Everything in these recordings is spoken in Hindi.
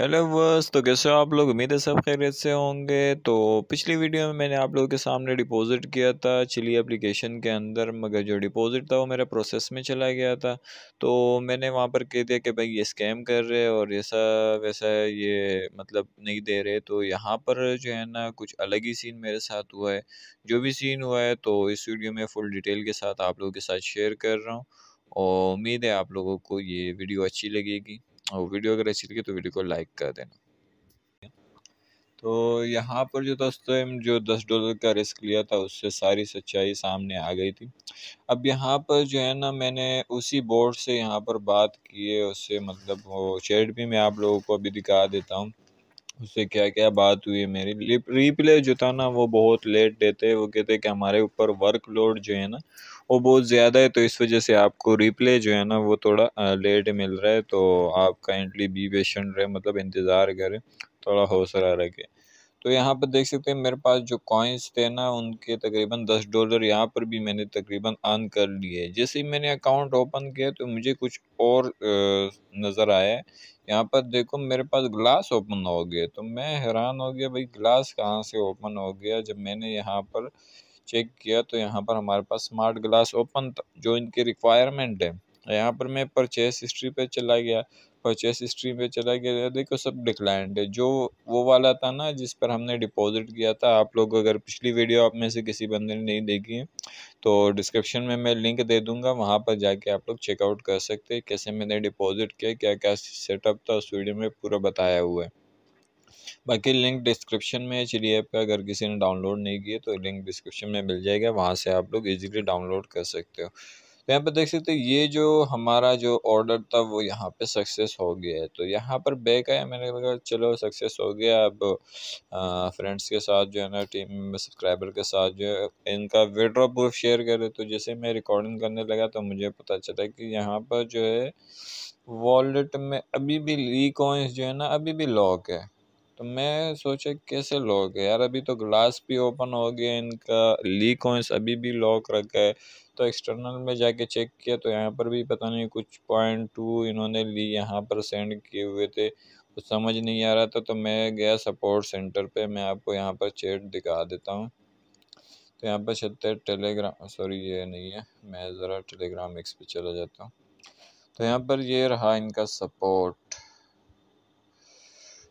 हेलो वर्स तो कैसे हो आप लोग उम्मीद है सब खैरियत से होंगे तो पिछली वीडियो में मैंने आप लोगों के सामने डिपॉज़िट किया था चिली एप्लीकेशन के अंदर मगर जो डिपॉज़िट था वो मेरा प्रोसेस में चला गया था तो मैंने वहाँ पर कह दिया कि भाई ये स्कैम कर रहे और ऐसा वैसा ये मतलब नहीं दे रहे तो यहाँ पर जो है ना कुछ अलग ही सीन मेरे साथ हुआ है जो भी सीन हुआ है तो इस वीडियो में फुल डिटेल के साथ आप लोगों के साथ शेयर कर रहा हूँ और उम्मीद है आप लोगों को ये वीडियो अच्छी लगेगी और वीडियो अगर अच्छी लगी तो वीडियो को लाइक कर देना तो यहाँ पर जो दोस्तों जो दस डॉलर का रिस्क लिया था उससे सारी सच्चाई सामने आ गई थी अब यहाँ पर जो है ना मैंने उसी बोर्ड से यहाँ पर बात की है उससे मतलब वो चैट भी मैं आप लोगों को अभी दिखा देता हूँ उससे क्या क्या बात हुई है मेरी रिप्ले जो था ना वो बहुत लेट देते हैं वो कहते हैं कि हमारे ऊपर वर्क लोड जो है ना वो बहुत ज़्यादा है तो इस वजह से आपको रिप्ले जो है ना वो थोड़ा लेट मिल रहा है तो आप काइंडली बी पेशेंट रहे मतलब इंतज़ार करें थोड़ा हौसला रखें तो यहाँ पर देख सकते हैं मेरे पास जो कॉइन्स थे ना उनके तकरीबन दस डॉलर यहाँ पर भी मैंने तकरीबन अर्न कर लिए जैसे ही मैंने अकाउंट ओपन किया तो मुझे कुछ और नज़र आया यहाँ पर देखो मेरे पास ग्लास ओपन हो गया तो मैं हैरान हो गया भाई ग्लास कहाँ से ओपन हो गया जब मैंने यहाँ पर चेक किया तो यहाँ पर हमारे पास स्मार्ट ग्लास ओपन था जो इनकी रिक्वायरमेंट है यहाँ पर मैं परचेस हिस्ट्री पर चला गया परचेस हिस्ट्री पे चला गया देखो सब डिक्लाइंड है जो वो वाला था ना जिस पर हमने डिपॉजिट किया था आप लोग अगर पिछली वीडियो आप में से किसी बंदे ने नहीं देखी है तो डिस्क्रिप्शन में मैं लिंक दे दूंगा वहाँ पर जाके आप लोग चेकआउट कर सकते हैं कैसे मैंने डिपॉजिट किया क्या क्या सेटअप था उस वीडियो में पूरा बताया हुआ है बाकी लिंक डिस्क्रिप्शन में है चिली ऐप का अगर किसी ने डाउनलोड नहीं किया तो लिंक डिस्क्रिप्शन में मिल जाएगा वहाँ से आप लोग ईजिली डाउनलोड कर सकते हो तो यहाँ पर देख सकते हैं ये जो हमारा जो ऑर्डर था वो यहाँ पे सक्सेस हो गया है तो यहाँ पर बैक आया मैंने कहा चलो सक्सेस हो गया अब फ्रेंड्स के साथ जो है ना टीम सब्सक्राइबर के साथ जो है इनका विड्रॉ प्रूफ शेयर करे तो जैसे मैं रिकॉर्डिंग करने लगा तो मुझे पता चला कि यहाँ पर जो है वॉलेट में अभी भी ली कॉइन्स जो है ना अभी भी लॉक है तो मैं सोचा कैसे लॉक है यार अभी तो ग्लास भी ओपन हो गया इनका लीक हो अभी भी लॉक रखा है तो एक्सटर्नल में जाके चेक किया तो यहाँ पर भी पता नहीं कुछ पॉइंट टू इन्होंने ली यहाँ पर सेंड किए हुए थे कुछ समझ नहीं आ रहा था तो मैं गया सपोर्ट सेंटर पे मैं आपको यहाँ पर चैट दिखा देता हूँ तो यहाँ पर छत्तर टेलीग्राम सॉरी ये नहीं है मैं ज़रा टेलीग्राम एक्स पे चला जाता हूँ तो यहाँ पर ये रहा इनका सपोर्ट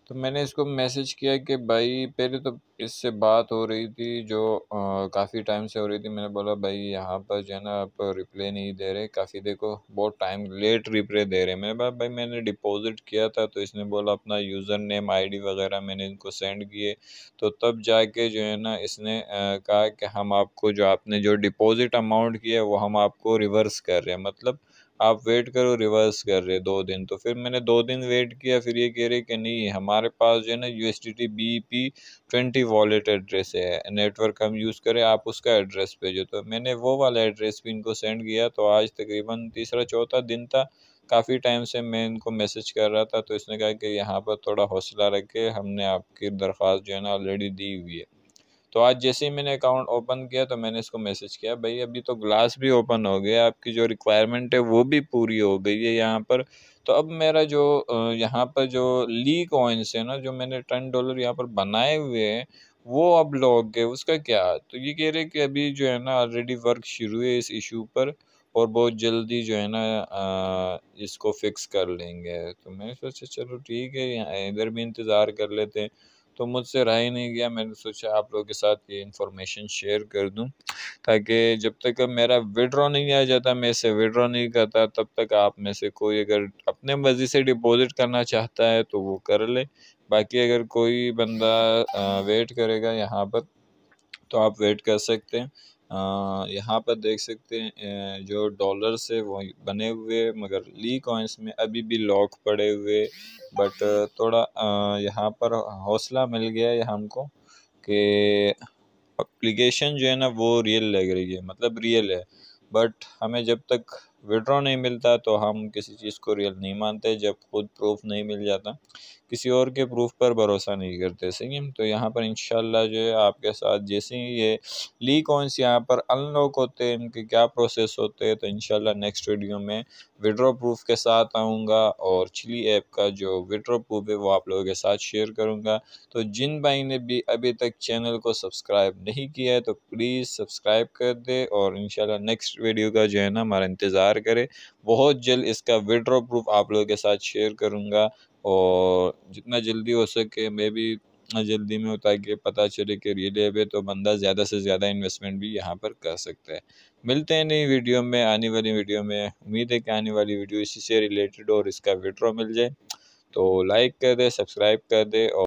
तो मैंने इसको मैसेज किया कि भाई पहले तो इससे बात हो रही थी जो काफ़ी टाइम से हो रही थी मैंने बोला भाई यहाँ पर जो है ना आप रिप्लाई नहीं दे रहे काफ़ी देखो बहुत टाइम लेट रिप्लाई दे रहे मैंने बोला भाई मैंने डिपॉजिट किया था तो इसने बोला अपना यूज़र नेम आईडी वगैरह मैंने इनको सेंड किए तो तब जाके जो है ना इसने कहा कि हम आपको जो आपने जो डिपॉज़िट अमाउंट किया वो हम आपको रिवर्स कर रहे हैं मतलब आप वेट करो रिवर्स कर रहे दो दिन तो फिर मैंने दो दिन वेट किया फिर ये कह रहे कि नहीं हमारे पास जो है ना U S T T B P twenty wallet address है नेटवर्क हम यूज़ करें आप उसका एड्रेस भेजो तो मैंने वो वाला एड्रेस भी इनको सेंड किया तो आज तकरीबन तीसरा चौथा दिन था काफ़ी टाइम से मैं इनको मैसेज कर रहा था तो इसने कहा कि यहाँ पर थोड़ा हौसला रखे हमने आपकी दरख्वास्त जो है ना ऑलरेडी दी हुई है तो आज जैसे ही मैंने अकाउंट ओपन किया तो मैंने इसको मैसेज किया भाई अभी तो ग्लास भी ओपन हो गया आपकी जो रिक्वायरमेंट है वो भी पूरी हो गई है यहाँ पर तो अब मेरा जो यहाँ पर जो ली कॉइन्स है ना जो मैंने टेन डॉलर यहाँ पर बनाए हुए हैं वो अब लॉग गए उसका क्या तो ये कह रहे कि अभी जो है ना ऑलरेडी वर्क शुरू है इस इशू पर और बहुत जल्दी जो है ना इसको फिक्स कर लेंगे तो मैंने सोचा चलो ठीक है इधर भी इंतज़ार कर लेते हैं तो मुझसे रहा ही नहीं गया मैंने सोचा आप लोगों के साथ ये इन्फॉर्मेशन शेयर कर दूँ ताकि जब तक मेरा विड्रॉ नहीं आ जाता मैं इसे विड्रॉ नहीं करता तब तक आप में से कोई अगर अपने मर्ज़ी से डिपॉजिट करना चाहता है तो वो कर ले बाकी अगर कोई बंदा वेट करेगा यहाँ पर तो आप वेट कर सकते हैं यहाँ पर देख सकते हैं जो डॉलर से वो बने हुए मगर ली कॉइन्स में अभी भी लॉक पड़े हुए बट थोड़ा यहाँ पर हौसला मिल गया है हमको कि अप्लीकेशन जो है ना वो रियल लग रही है मतलब रियल है बट हमें जब तक विड्रॉ नहीं मिलता तो हम किसी चीज़ को रियल नहीं मानते जब खुद प्रूफ नहीं मिल जाता किसी और के प्रूफ पर भरोसा नहीं करते सही तो यहाँ पर इंशाल्लाह जो है आपके साथ जैसे ही ये ली कॉइन्स यहाँ पर अनलॉक होते हैं इनके क्या प्रोसेस होते हैं तो इन नेक्स्ट वीडियो में विड्रॉ प्रूफ के साथ आऊँगा और चिली ऐप का जो विड्रॉ प्रूफ है वो आप लोगों के साथ शेयर करूँगा तो जिन भाई ने भी अभी तक चैनल को सब्सक्राइब नहीं किया है तो प्लीज़ सब्सक्राइब कर दे और इनशाला नेक्स्ट वीडियो का जो है ना हमारा इंतज़ार करें बहुत जल्द इसका विड्रॉ प्रूफ आप लोगों के साथ शेयर करूँगा और जितना जल्दी हो सके मे भी जल्दी में हो ताकि पता चले कि रियल है तो बंदा ज़्यादा से ज़्यादा इन्वेस्टमेंट भी यहाँ पर कर सकता है मिलते हैं नई वीडियो में आने वाली वीडियो में उम्मीद है कि आने वाली वीडियो इसी से रिलेटेड और इसका विड्रॉ मिल जाए तो लाइक कर दे सब्सक्राइब कर दे और